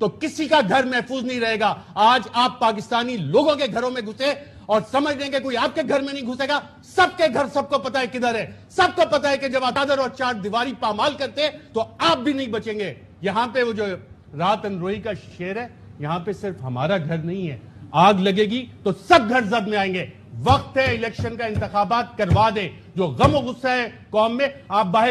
तो किसी का घर महफूज नहीं रहेगा आज आप पाकिस्तानी लोगों के घरों में घुसे और समझ लेंगे कोई आपके घर में नहीं घुसेगा सबके घर सबको पता है किधर है सबको पता है कि जब आदादर और चार दीवारी पामाल करते तो आप भी नहीं बचेंगे यहां पे वो जो रात अनरोही का शेर है यहां पे सिर्फ हमारा घर नहीं है आग लगेगी तो सब घर जब में आएंगे वक्त है इलेक्शन का इंतबात करवा दे जो गम गुस्सा है कौम में आप बाहर